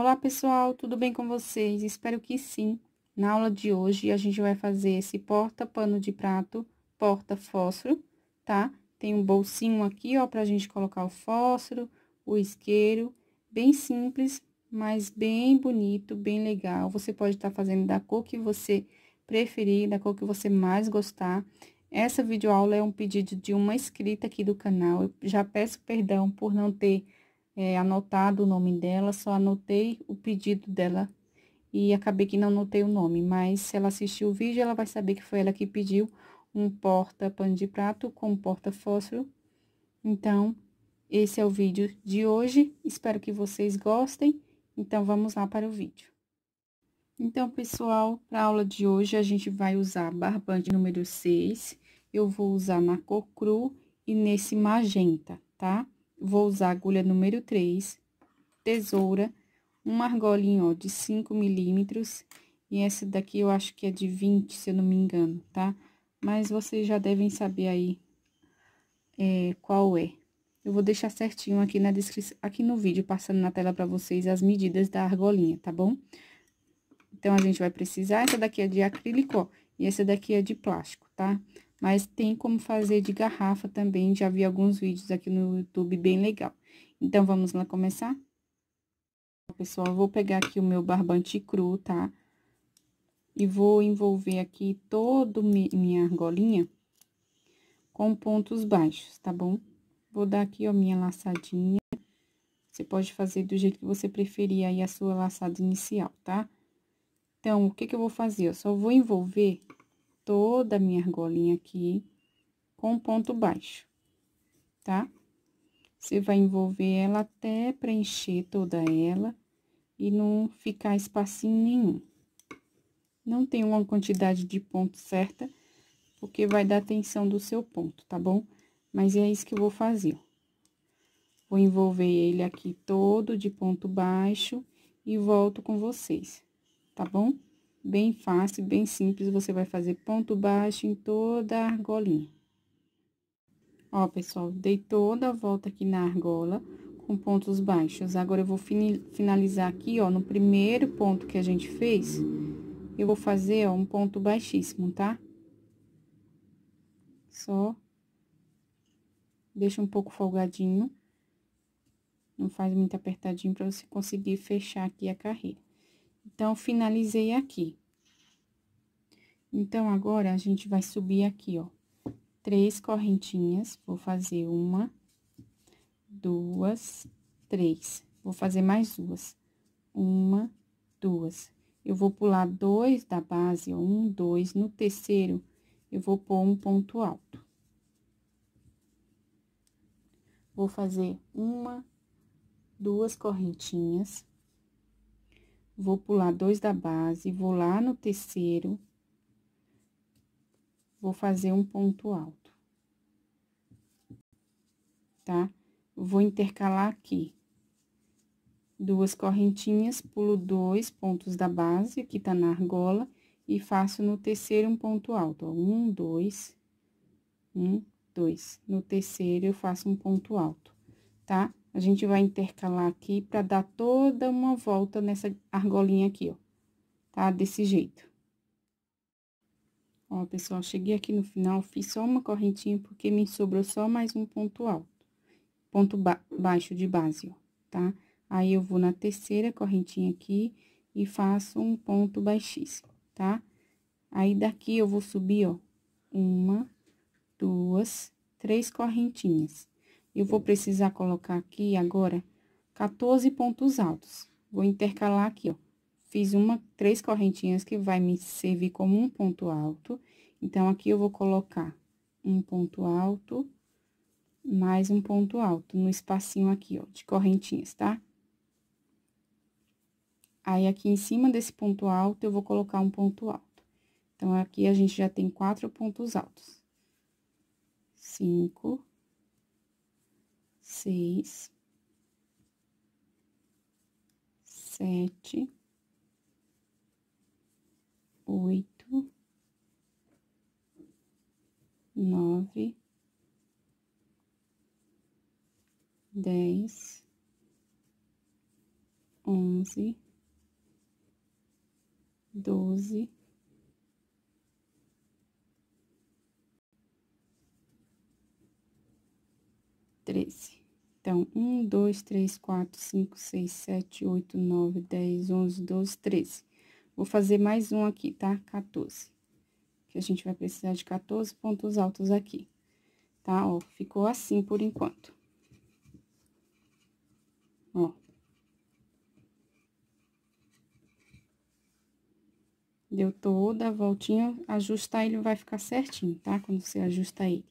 Olá, pessoal, tudo bem com vocês? Espero que sim. Na aula de hoje, a gente vai fazer esse porta-pano de prato, porta-fósforo, tá? Tem um bolsinho aqui, ó, pra gente colocar o fósforo, o isqueiro, bem simples, mas bem bonito, bem legal. Você pode estar tá fazendo da cor que você preferir, da cor que você mais gostar. Essa videoaula é um pedido de uma inscrita aqui do canal. Eu já peço perdão por não ter é, anotado o nome dela, só anotei o pedido dela e acabei que não anotei o nome, mas se ela assistiu o vídeo, ela vai saber que foi ela que pediu um porta pano de prato com porta fósforo. Então, esse é o vídeo de hoje, espero que vocês gostem, então vamos lá para o vídeo. Então, pessoal, para a aula de hoje, a gente vai usar barbante número 6, eu vou usar na cor cru e nesse magenta, tá? Tá? vou usar agulha número 3, tesoura, uma argolinha, ó, de 5 milímetros, e essa daqui eu acho que é de 20, se eu não me engano, tá? Mas vocês já devem saber aí é, qual é. Eu vou deixar certinho aqui na descrição, aqui no vídeo, passando na tela para vocês as medidas da argolinha, tá bom? Então, a gente vai precisar, essa daqui é de acrílico, ó, e essa daqui é de plástico, tá? Mas tem como fazer de garrafa também, já vi alguns vídeos aqui no YouTube bem legal. Então, vamos lá começar? Pessoal, vou pegar aqui o meu barbante cru, tá? E vou envolver aqui toda minha argolinha com pontos baixos, tá bom? Vou dar aqui, a minha laçadinha. Você pode fazer do jeito que você preferir aí a sua laçada inicial, tá? Então, o que que eu vou fazer? Eu só vou envolver toda a minha argolinha aqui com ponto baixo, tá? Você vai envolver ela até preencher toda ela e não ficar espacinho nenhum. Não tem uma quantidade de ponto certa, porque vai dar tensão do seu ponto, tá bom? Mas é isso que eu vou fazer, ó. Vou envolver ele aqui todo de ponto baixo e volto com vocês, tá bom? Bem fácil, bem simples, você vai fazer ponto baixo em toda a argolinha. Ó, pessoal, dei toda a volta aqui na argola com pontos baixos. Agora, eu vou finalizar aqui, ó, no primeiro ponto que a gente fez, eu vou fazer, ó, um ponto baixíssimo, tá? Só deixa um pouco folgadinho. Não faz muito apertadinho para você conseguir fechar aqui a carreira. Então, finalizei aqui. Então, agora, a gente vai subir aqui, ó, três correntinhas, vou fazer uma, duas, três. Vou fazer mais duas. Uma, duas. Eu vou pular dois da base, ó, um, dois. No terceiro, eu vou pôr um ponto alto. Vou fazer uma, duas correntinhas vou pular dois da base, vou lá no terceiro, vou fazer um ponto alto, tá? Vou intercalar aqui. Duas correntinhas, pulo dois pontos da base, que tá na argola, e faço no terceiro um ponto alto, ó, um, dois, um, dois. No terceiro, eu faço um ponto alto, tá? A gente vai intercalar aqui para dar toda uma volta nessa argolinha aqui, ó. Tá? Desse jeito. Ó, pessoal, cheguei aqui no final, fiz só uma correntinha porque me sobrou só mais um ponto alto. Ponto ba baixo de base, ó, tá? Aí, eu vou na terceira correntinha aqui e faço um ponto baixíssimo, tá? Aí, daqui eu vou subir, ó, uma, duas, três correntinhas eu vou precisar colocar aqui agora 14 pontos altos. Vou intercalar aqui, ó. Fiz uma, três correntinhas que vai me servir como um ponto alto. Então, aqui eu vou colocar um ponto alto, mais um ponto alto no espacinho aqui, ó, de correntinhas, tá? Aí, aqui em cima desse ponto alto, eu vou colocar um ponto alto. Então, aqui a gente já tem quatro pontos altos. Cinco, seis, sete, oito, nove, dez, onze, doze. treze então, 1, 2, 3, 4, 5, 6, 7, 8, 9, 10, 11, 12, 13. Vou fazer mais um aqui, tá? 14. Que a gente vai precisar de 14 pontos altos aqui, tá? Ó, ficou assim por enquanto. Ó. Deu toda a voltinha, ajustar ele vai ficar certinho, tá? Quando você ajusta ele.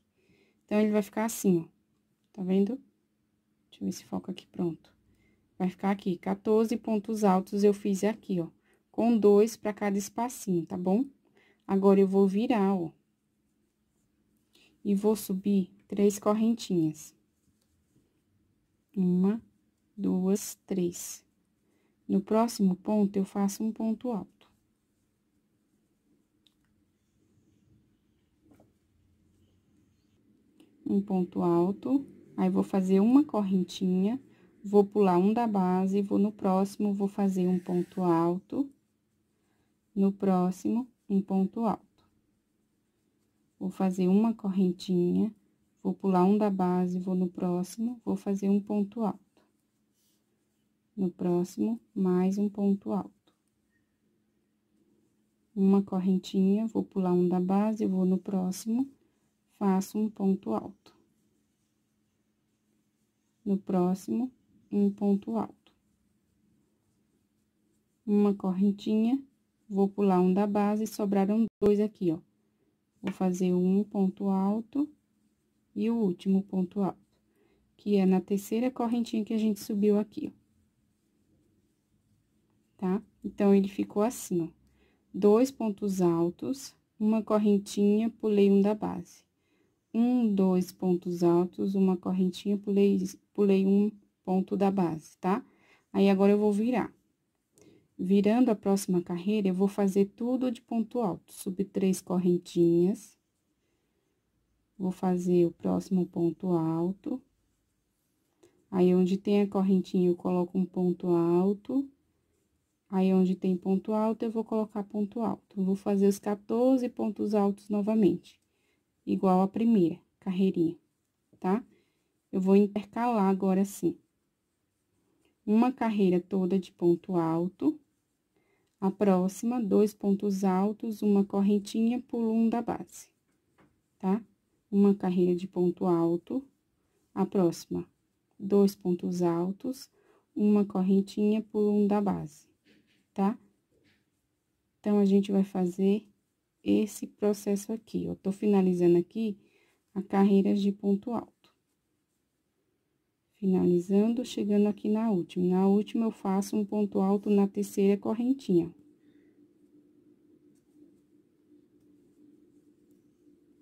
Então, ele vai ficar assim, ó. Tá vendo? Deixa eu ver se foca aqui, pronto. Vai ficar aqui, 14 pontos altos eu fiz aqui, ó, com dois para cada espacinho, tá bom? Agora, eu vou virar, ó, e vou subir três correntinhas. Uma, duas, três. No próximo ponto, eu faço um ponto alto. Um ponto alto. Aí, vou fazer uma correntinha, vou pular um da base, vou no próximo, vou fazer um ponto alto, no próximo, um ponto alto. Vou fazer uma correntinha, vou pular um da base, vou no próximo, vou fazer um ponto alto. No próximo, mais um ponto alto. Uma correntinha, vou pular um da base, vou no próximo, faço um ponto alto no próximo, um ponto alto. Uma correntinha, vou pular um da base, sobraram dois aqui, ó. Vou fazer um ponto alto e o último ponto alto, que é na terceira correntinha que a gente subiu aqui, ó. Tá? Então, ele ficou assim, ó. Dois pontos altos, uma correntinha, pulei um da base um, dois pontos altos, uma correntinha, pulei, pulei um ponto da base, tá? Aí, agora, eu vou virar. Virando a próxima carreira, eu vou fazer tudo de ponto alto. Subi três correntinhas. Vou fazer o próximo ponto alto. Aí, onde tem a correntinha, eu coloco um ponto alto. Aí, onde tem ponto alto, eu vou colocar ponto alto. vou fazer os 14 pontos altos novamente igual à primeira carreirinha, tá? Eu vou intercalar agora assim. Uma carreira toda de ponto alto, a próxima, dois pontos altos, uma correntinha, pulo um da base, tá? Uma carreira de ponto alto, a próxima, dois pontos altos, uma correntinha, pulo um da base, tá? Então, a gente vai fazer esse processo aqui. Eu tô finalizando aqui a carreiras de ponto alto. Finalizando, chegando aqui na última. Na última, eu faço um ponto alto na terceira correntinha.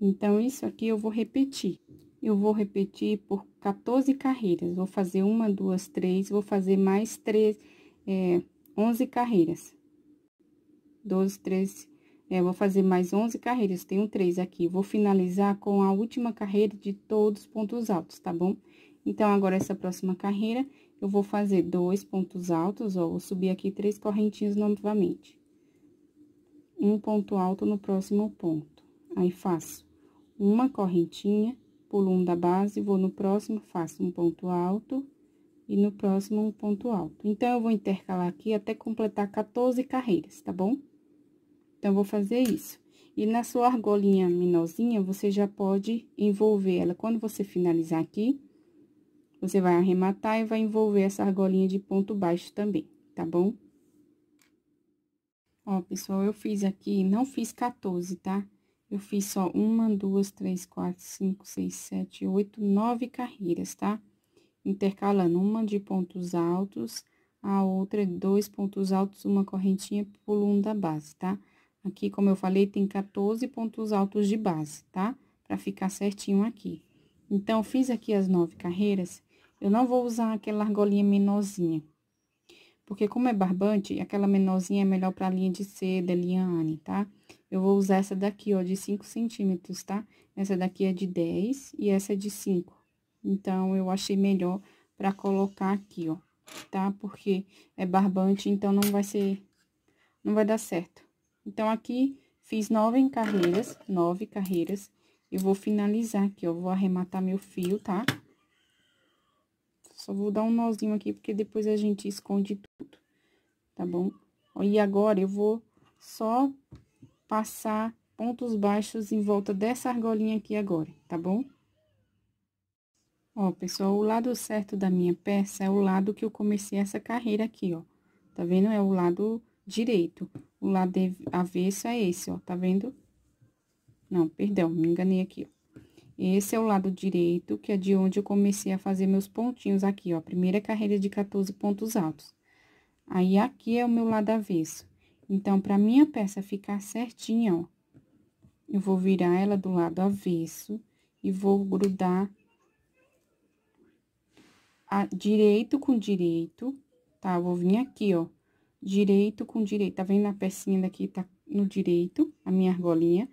Então, isso aqui eu vou repetir. Eu vou repetir por 14 carreiras. Vou fazer uma, duas, três, vou fazer mais três, é, 11 carreiras. 12, 13, é, eu vou fazer mais 11 carreiras, tenho três aqui. Vou finalizar com a última carreira de todos os pontos altos, tá bom? Então, agora, essa próxima carreira, eu vou fazer dois pontos altos, ó. Vou subir aqui três correntinhas novamente. Um ponto alto no próximo ponto. Aí, faço uma correntinha, pulo um da base, vou no próximo, faço um ponto alto e no próximo um ponto alto. Então, eu vou intercalar aqui até completar 14 carreiras, tá bom? Então, vou fazer isso. E na sua argolinha menorzinha, você já pode envolver ela. Quando você finalizar aqui, você vai arrematar e vai envolver essa argolinha de ponto baixo também, tá bom? Ó, pessoal, eu fiz aqui, não fiz 14, tá? Eu fiz só uma, duas, três, quatro, cinco, seis, sete, oito, nove carreiras, tá? Intercalando uma de pontos altos, a outra dois pontos altos, uma correntinha, pulo um da base, tá? Aqui, como eu falei, tem 14 pontos altos de base, tá? Pra ficar certinho aqui. Então, fiz aqui as nove carreiras, eu não vou usar aquela argolinha menorzinha. Porque como é barbante, aquela menorzinha é melhor pra linha de seda, linha ane, tá? Eu vou usar essa daqui, ó, de 5 centímetros, tá? Essa daqui é de 10 e essa é de 5. Então, eu achei melhor pra colocar aqui, ó, tá? Porque é barbante, então, não vai ser... Não vai dar certo. Então, aqui, fiz nove carreiras, nove carreiras. Eu vou finalizar aqui, ó, vou arrematar meu fio, tá? Só vou dar um nozinho aqui, porque depois a gente esconde tudo, tá bom? E agora, eu vou só passar pontos baixos em volta dessa argolinha aqui agora, tá bom? Ó, pessoal, o lado certo da minha peça é o lado que eu comecei essa carreira aqui, ó. Tá vendo? É o lado direito. O lado avesso é esse, ó, tá vendo? Não, perdão, me enganei aqui, ó. Esse é o lado direito, que é de onde eu comecei a fazer meus pontinhos aqui, ó. Primeira carreira de 14 pontos altos. Aí, aqui é o meu lado avesso. Então, pra minha peça ficar certinha, ó, eu vou virar ela do lado avesso e vou grudar a direito com direito, tá? Eu vou vir aqui, ó, direito com direito. Tá vendo a pecinha daqui tá no direito, a minha argolinha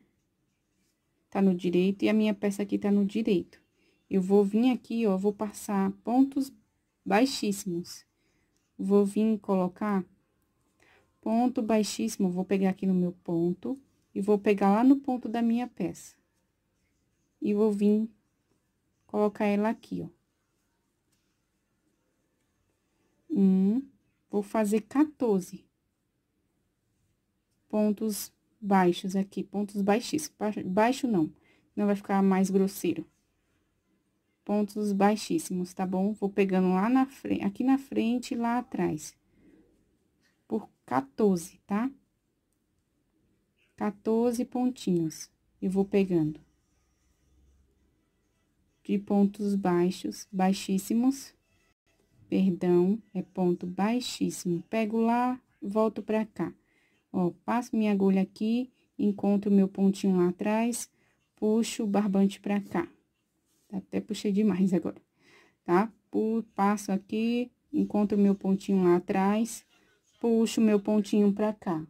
tá no direito e a minha peça aqui tá no direito. Eu vou vir aqui, ó, vou passar pontos baixíssimos. Vou vir colocar ponto baixíssimo, vou pegar aqui no meu ponto e vou pegar lá no ponto da minha peça. E vou vir colocar ela aqui, ó. Um, Vou fazer 14 pontos baixos aqui, pontos baixíssimos. Baixo não, não vai ficar mais grosseiro. Pontos baixíssimos, tá bom? Vou pegando lá na frente, aqui na frente e lá atrás. Por 14, tá? 14 pontinhos. E vou pegando de pontos baixos, baixíssimos perdão, é ponto baixíssimo. Pego lá, volto pra cá. Ó, passo minha agulha aqui, encontro meu pontinho lá atrás, puxo o barbante pra cá. Tá, até puxei demais agora, tá? Passo aqui, encontro meu pontinho lá atrás, puxo meu pontinho pra cá.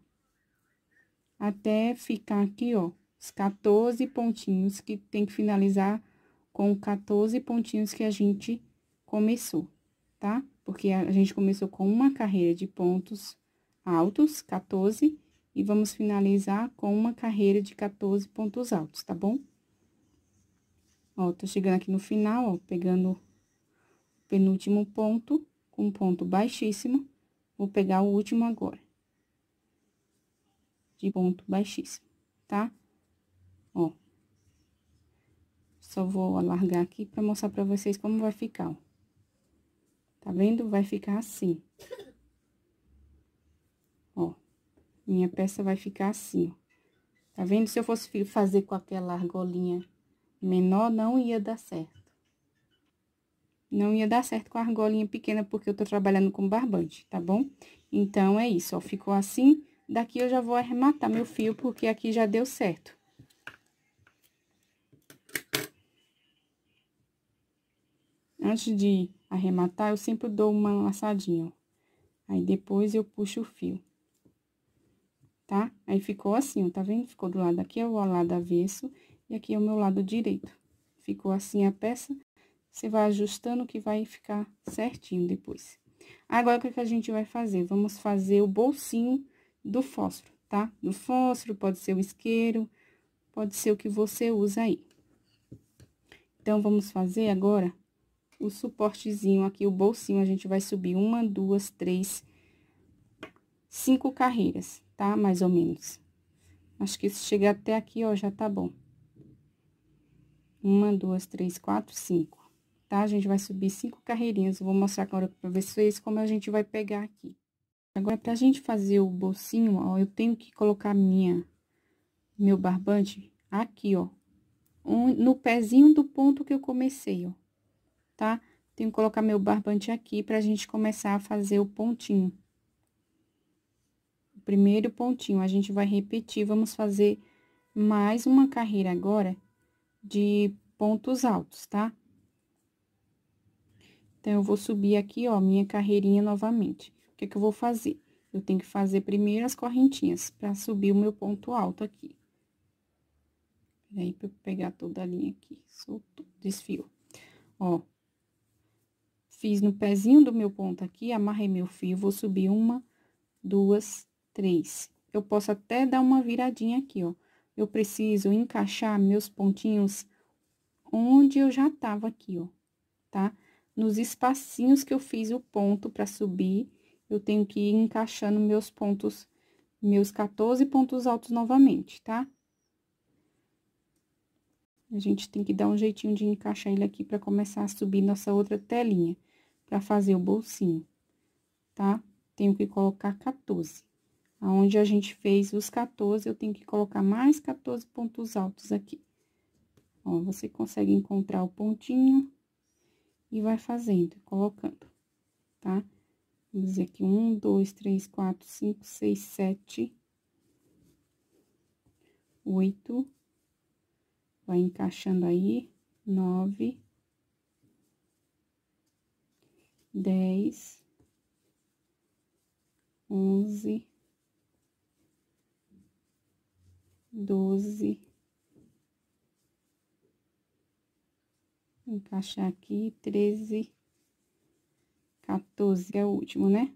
Até ficar aqui, ó, os 14 pontinhos que tem que finalizar com 14 pontinhos que a gente começou tá? Porque a gente começou com uma carreira de pontos altos, 14, e vamos finalizar com uma carreira de 14 pontos altos, tá bom? Ó, tô chegando aqui no final, ó, pegando o penúltimo ponto, com um ponto baixíssimo, vou pegar o último agora. De ponto baixíssimo, tá? Ó. Só vou alargar aqui para mostrar para vocês como vai ficar, ó. Tá vendo? Vai ficar assim. Ó, minha peça vai ficar assim, ó. Tá vendo? Se eu fosse fazer com aquela argolinha menor, não ia dar certo. Não ia dar certo com a argolinha pequena, porque eu tô trabalhando com barbante, tá bom? Então, é isso, ó. Ficou assim. Daqui eu já vou arrematar meu fio, porque aqui já deu certo. Antes de arrematar, eu sempre dou uma laçadinha, ó. Aí, depois, eu puxo o fio. Tá? Aí, ficou assim, ó, tá vendo? Ficou do lado aqui, é o lado avesso, e aqui é o meu lado direito. Ficou assim a peça, você vai ajustando que vai ficar certinho depois. Agora, o que, que a gente vai fazer? Vamos fazer o bolsinho do fósforo, tá? Do fósforo, pode ser o isqueiro, pode ser o que você usa aí. Então, vamos fazer agora o suportezinho aqui, o bolsinho, a gente vai subir uma, duas, três, cinco carreiras, tá? Mais ou menos. Acho que se chegar até aqui, ó, já tá bom. Uma, duas, três, quatro, cinco, tá? A gente vai subir cinco carreirinhas, eu vou mostrar agora pra vocês como a gente vai pegar aqui. Agora, pra gente fazer o bolsinho, ó, eu tenho que colocar minha, meu barbante aqui, ó, no pezinho do ponto que eu comecei, ó tá? Tenho que colocar meu barbante aqui pra gente começar a fazer o pontinho. O primeiro pontinho, a gente vai repetir, vamos fazer mais uma carreira agora de pontos altos, tá? Então, eu vou subir aqui, ó, minha carreirinha novamente. O que é que eu vou fazer? Eu tenho que fazer primeiro as correntinhas pra subir o meu ponto alto aqui. Peraí, pra eu pegar toda a linha aqui, solto, desfio. Ó, Fiz no pezinho do meu ponto aqui, amarrei meu fio, vou subir uma, duas, três. Eu posso até dar uma viradinha aqui, ó. Eu preciso encaixar meus pontinhos onde eu já tava aqui, ó, tá? Nos espacinhos que eu fiz o ponto para subir, eu tenho que ir encaixando meus pontos, meus 14 pontos altos novamente, tá? A gente tem que dar um jeitinho de encaixar ele aqui para começar a subir nossa outra telinha para fazer o bolsinho, tá? Tenho que colocar 14. Aonde a gente fez os 14, eu tenho que colocar mais 14 pontos altos aqui. Ó, você consegue encontrar o pontinho e vai fazendo, colocando, tá? Vamos dizer aqui, um, dois, três, quatro, cinco, seis, sete, oito, vai encaixando aí, nove, dez, onze, doze. Encaixar aqui, treze, quatorze é o último, né?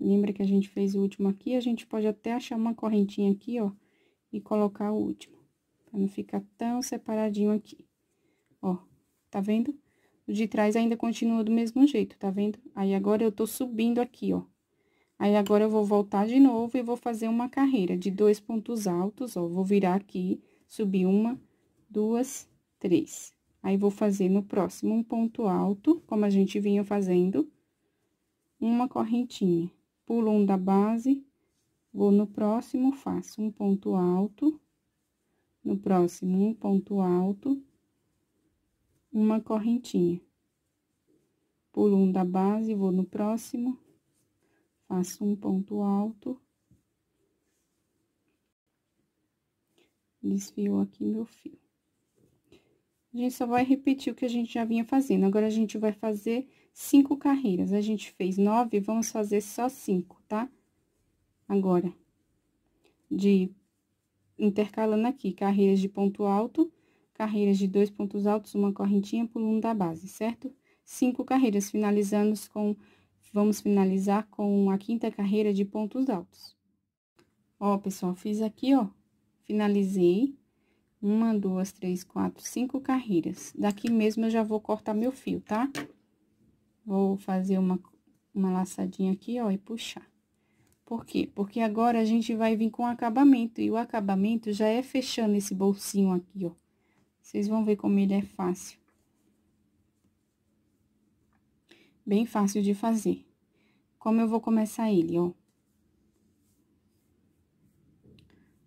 Lembra que a gente fez o último aqui? A gente pode até achar uma correntinha aqui, ó, e colocar o último, pra não ficar tão separadinho aqui. Ó, tá vendo? O de trás ainda continua do mesmo jeito, tá vendo? Aí, agora, eu tô subindo aqui, ó. Aí, agora, eu vou voltar de novo e vou fazer uma carreira de dois pontos altos, ó. Vou virar aqui, subir uma, duas, três. Aí, vou fazer no próximo um ponto alto, como a gente vinha fazendo, uma correntinha. Pulo um da base, vou no próximo, faço um ponto alto, no próximo, um ponto alto uma correntinha. Pulo um da base, vou no próximo, faço um ponto alto. Desfio aqui meu fio. A gente só vai repetir o que a gente já vinha fazendo. Agora, a gente vai fazer cinco carreiras. A gente fez nove, vamos fazer só cinco, tá? Agora, de intercalando aqui, carreiras de ponto alto, carreiras de dois pontos altos, uma correntinha, por um da base, certo? Cinco carreiras, finalizamos com, vamos finalizar com a quinta carreira de pontos altos. Ó, pessoal, fiz aqui, ó, finalizei, uma, duas, três, quatro, cinco carreiras. Daqui mesmo eu já vou cortar meu fio, tá? Vou fazer uma, uma laçadinha aqui, ó, e puxar. Por quê? Porque agora a gente vai vir com acabamento, e o acabamento já é fechando esse bolsinho aqui, ó. Vocês vão ver como ele é fácil. Bem fácil de fazer. Como eu vou começar ele, ó.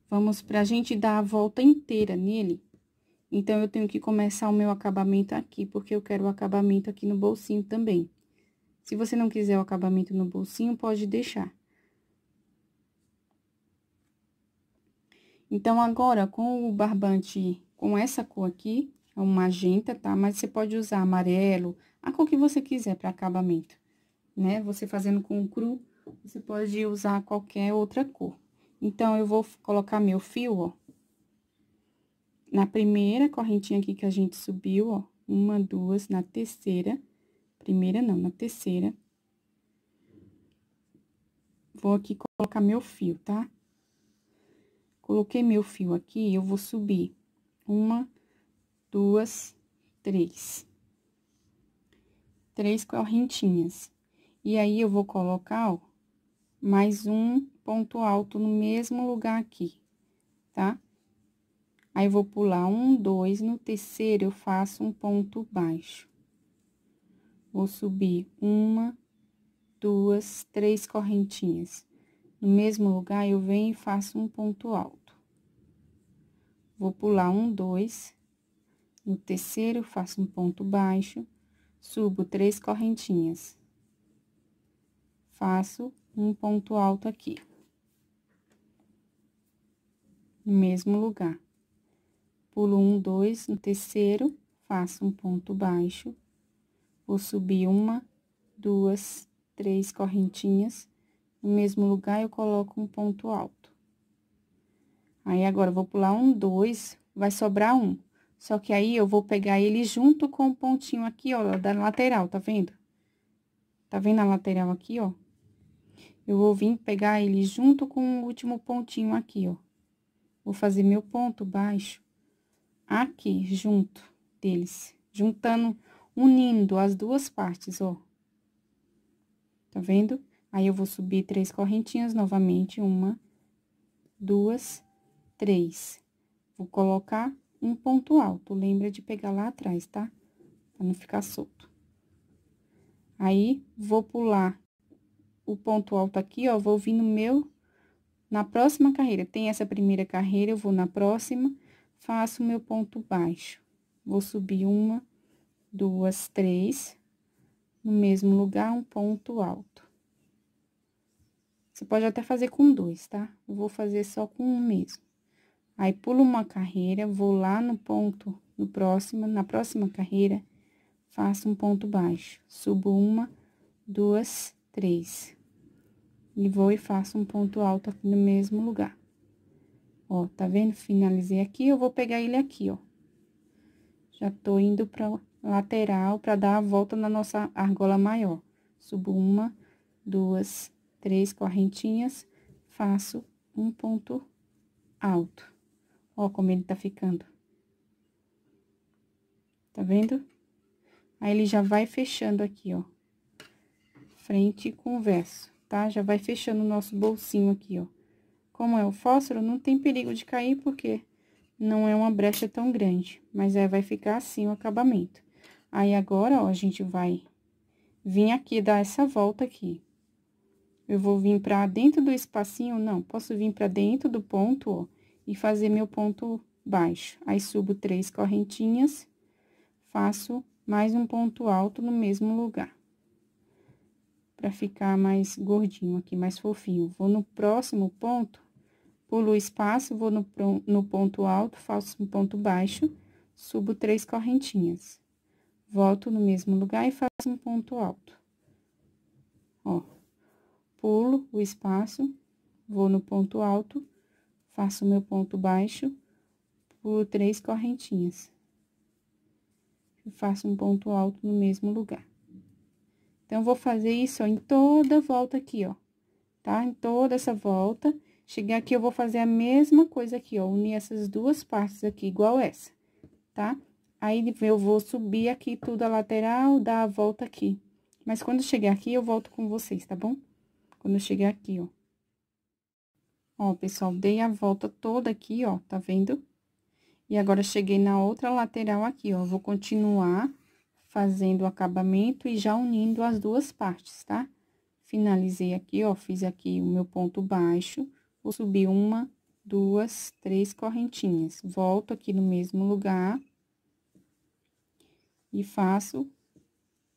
Vamos pra gente dar a volta inteira nele. Então, eu tenho que começar o meu acabamento aqui, porque eu quero o acabamento aqui no bolsinho também. Se você não quiser o acabamento no bolsinho, pode deixar. Então, agora, com o barbante com essa cor aqui, é um magenta, tá? Mas você pode usar amarelo, a cor que você quiser para acabamento, né? Você fazendo com cru, você pode usar qualquer outra cor. Então, eu vou colocar meu fio, ó, na primeira correntinha aqui que a gente subiu, ó, uma, duas, na terceira, primeira não, na terceira. Vou aqui colocar meu fio, tá? Coloquei meu fio aqui, eu vou subir uma, duas, três. Três correntinhas. E aí, eu vou colocar, ó, mais um ponto alto no mesmo lugar aqui, tá? Aí, vou pular um, dois, no terceiro, eu faço um ponto baixo. Vou subir uma, duas, três correntinhas. No mesmo lugar, eu venho e faço um ponto alto vou pular um, dois, no terceiro, faço um ponto baixo, subo três correntinhas. Faço um ponto alto aqui. No mesmo lugar. Pulo um, dois, no terceiro, faço um ponto baixo, vou subir uma, duas, três correntinhas. No mesmo lugar, eu coloco um ponto alto. Aí, agora, vou pular um, dois, vai sobrar um. Só que aí, eu vou pegar ele junto com o pontinho aqui, ó, da lateral, tá vendo? Tá vendo a lateral aqui, ó? Eu vou vir pegar ele junto com o último pontinho aqui, ó. Vou fazer meu ponto baixo aqui, junto deles. Juntando, unindo as duas partes, ó. Tá vendo? Aí, eu vou subir três correntinhas novamente, uma, duas três. Vou colocar um ponto alto, lembra de pegar lá atrás, tá? Pra não ficar solto. Aí, vou pular o ponto alto aqui, ó, vou vir no meu, na próxima carreira. Tem essa primeira carreira, eu vou na próxima, faço o meu ponto baixo. Vou subir uma, duas, três, no mesmo lugar, um ponto alto. Você pode até fazer com dois, tá? Eu vou fazer só com um mesmo. Aí, pulo uma carreira, vou lá no ponto, no próximo, na próxima carreira, faço um ponto baixo. Subo uma, duas, três. E vou e faço um ponto alto aqui no mesmo lugar. Ó, tá vendo? Finalizei aqui, eu vou pegar ele aqui, ó. Já tô indo pra lateral pra dar a volta na nossa argola maior. Subo uma, duas, três correntinhas, faço um ponto alto. Ó, como ele tá ficando. Tá vendo? Aí, ele já vai fechando aqui, ó. Frente com verso, tá? Já vai fechando o nosso bolsinho aqui, ó. Como é o fósforo, não tem perigo de cair, porque não é uma brecha tão grande. Mas aí, é, vai ficar assim o acabamento. Aí, agora, ó, a gente vai vir aqui, dar essa volta aqui. Eu vou vir pra dentro do espacinho? Não, posso vir pra dentro do ponto, ó e fazer meu ponto baixo. Aí, subo três correntinhas, faço mais um ponto alto no mesmo lugar. Pra ficar mais gordinho aqui, mais fofinho. Vou no próximo ponto, pulo o espaço, vou no, no ponto alto, faço um ponto baixo, subo três correntinhas. Volto no mesmo lugar e faço um ponto alto. Ó, pulo o espaço, vou no ponto alto, faço meu ponto baixo por três correntinhas. e faço um ponto alto no mesmo lugar. Então, vou fazer isso, ó, em toda volta aqui, ó, tá? Em toda essa volta. Chegar aqui, eu vou fazer a mesma coisa aqui, ó, unir essas duas partes aqui, igual essa, tá? Aí, eu vou subir aqui tudo a lateral, dar a volta aqui. Mas, quando chegar aqui, eu volto com vocês, tá bom? Quando eu chegar aqui, ó. Ó, pessoal, dei a volta toda aqui, ó, tá vendo? E agora, cheguei na outra lateral aqui, ó, vou continuar fazendo o acabamento e já unindo as duas partes, tá? Finalizei aqui, ó, fiz aqui o meu ponto baixo, vou subir uma, duas, três correntinhas. Volto aqui no mesmo lugar e faço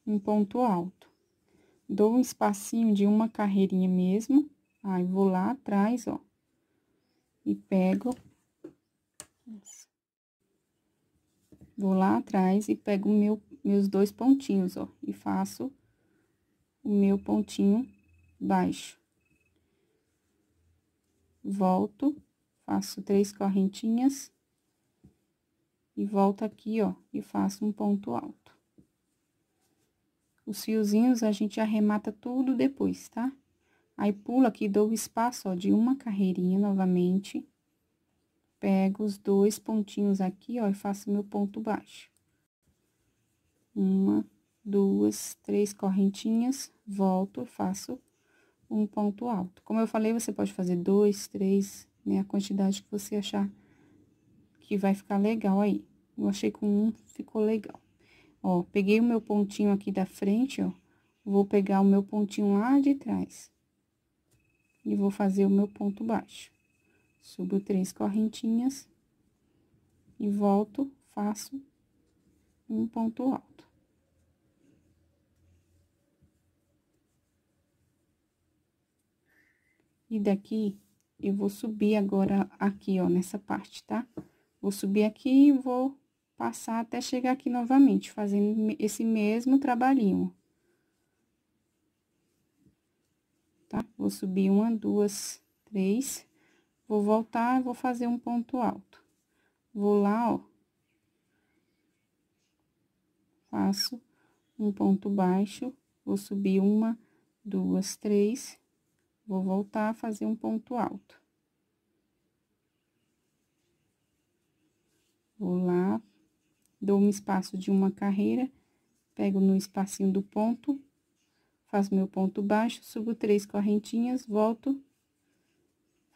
um ponto alto. Dou um espacinho de uma carreirinha mesmo, aí vou lá atrás, ó, e pego. Vou lá atrás e pego meu, meus dois pontinhos, ó, e faço o meu pontinho baixo. Volto, faço três correntinhas e volto aqui, ó, e faço um ponto alto. Os fiozinhos a gente arremata tudo depois, tá? Aí, pulo aqui, dou o espaço, ó, de uma carreirinha novamente. Pego os dois pontinhos aqui, ó, e faço meu ponto baixo. Uma, duas, três correntinhas, volto, faço um ponto alto. Como eu falei, você pode fazer dois, três, né, a quantidade que você achar que vai ficar legal aí. Eu achei com um ficou legal. Ó, peguei o meu pontinho aqui da frente, ó, vou pegar o meu pontinho lá de trás e vou fazer o meu ponto baixo. Subo três correntinhas e volto, faço um ponto alto. E daqui, eu vou subir agora aqui, ó, nessa parte, tá? Vou subir aqui e vou passar até chegar aqui novamente, fazendo esse mesmo trabalhinho. tá? Vou subir uma, duas, três, vou voltar, vou fazer um ponto alto. Vou lá, ó. Faço um ponto baixo, vou subir uma, duas, três, vou voltar, fazer um ponto alto. Vou lá, dou um espaço de uma carreira, pego no espacinho do ponto, faço meu ponto baixo, subo três correntinhas, volto,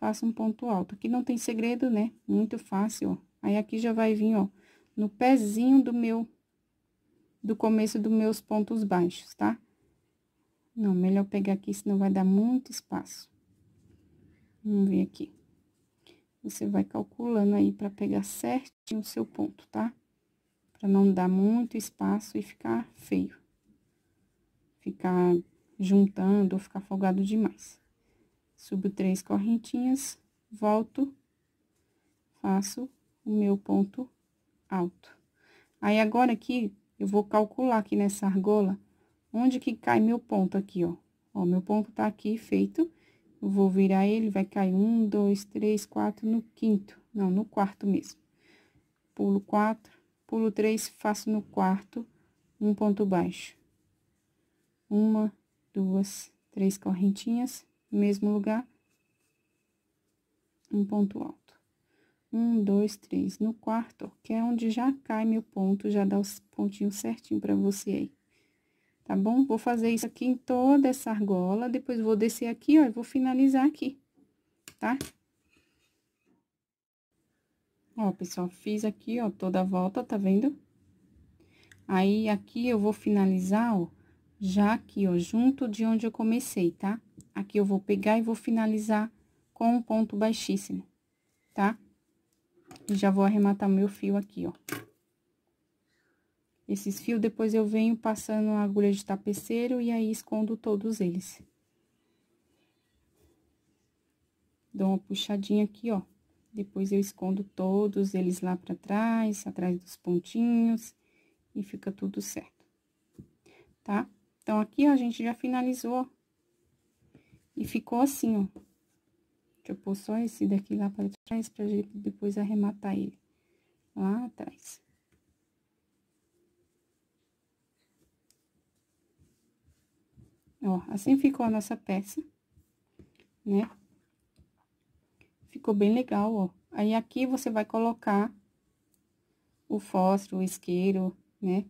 faço um ponto alto. Aqui não tem segredo, né? Muito fácil, ó. Aí, aqui já vai vir, ó, no pezinho do meu, do começo dos meus pontos baixos, tá? Não, melhor pegar aqui, senão vai dar muito espaço. Vamos ver aqui. Você vai calculando aí para pegar certinho o seu ponto, tá? Para não dar muito espaço e ficar feio ficar juntando ou ficar folgado demais. Subo três correntinhas, volto, faço o meu ponto alto. Aí, agora aqui, eu vou calcular aqui nessa argola onde que cai meu ponto aqui, ó. Ó, meu ponto tá aqui feito. Eu vou virar ele, vai cair um, dois, três, quatro, no quinto. Não, no quarto mesmo. Pulo quatro, pulo três, faço no quarto, um ponto baixo uma, duas, três correntinhas, no mesmo lugar, um ponto alto. Um, dois, três. No quarto, que é onde já cai meu ponto, já dá os pontinhos certinho pra você aí. Tá bom? Vou fazer isso aqui em toda essa argola, depois vou descer aqui, ó, e vou finalizar aqui, tá? Ó, pessoal, fiz aqui, ó, toda a volta, tá vendo? Aí, aqui eu vou finalizar, ó, já aqui, ó, junto de onde eu comecei, tá? Aqui eu vou pegar e vou finalizar com um ponto baixíssimo, tá? E já vou arrematar meu fio aqui, ó. Esses fios, depois eu venho passando a agulha de tapeceiro e aí escondo todos eles. Dou uma puxadinha aqui, ó. Depois eu escondo todos eles lá pra trás, atrás dos pontinhos, e fica tudo certo, tá? Então, aqui, ó, a gente já finalizou. E ficou assim, ó. Deixa eu pôr só esse daqui lá para trás, pra gente depois arrematar ele lá atrás. Ó, assim ficou a nossa peça, né? Ficou bem legal, ó. Aí, aqui, você vai colocar o fósforo, o isqueiro, né?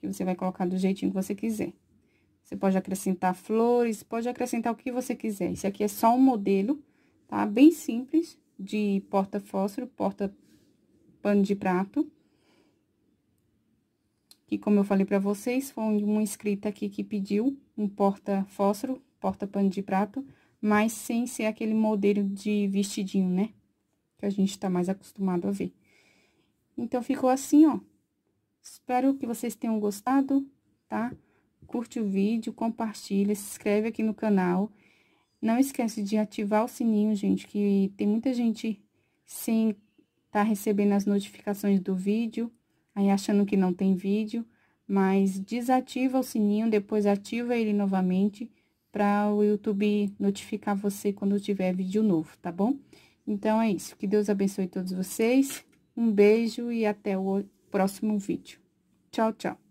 Que você vai colocar do jeitinho que você quiser. Você pode acrescentar flores, pode acrescentar o que você quiser. Esse aqui é só um modelo, tá? Bem simples, de porta fósforo, porta pano de prato. Que, como eu falei para vocês, foi uma inscrita aqui que pediu um porta fósforo, porta pano de prato, mas sem ser aquele modelo de vestidinho, né? Que a gente tá mais acostumado a ver. Então, ficou assim, ó. Espero que vocês tenham gostado, tá? Tá? curte o vídeo, compartilha, se inscreve aqui no canal. Não esquece de ativar o sininho, gente, que tem muita gente sem tá recebendo as notificações do vídeo, aí achando que não tem vídeo, mas desativa o sininho, depois ativa ele novamente para o YouTube notificar você quando tiver vídeo novo, tá bom? Então, é isso. Que Deus abençoe todos vocês. Um beijo e até o próximo vídeo. Tchau, tchau.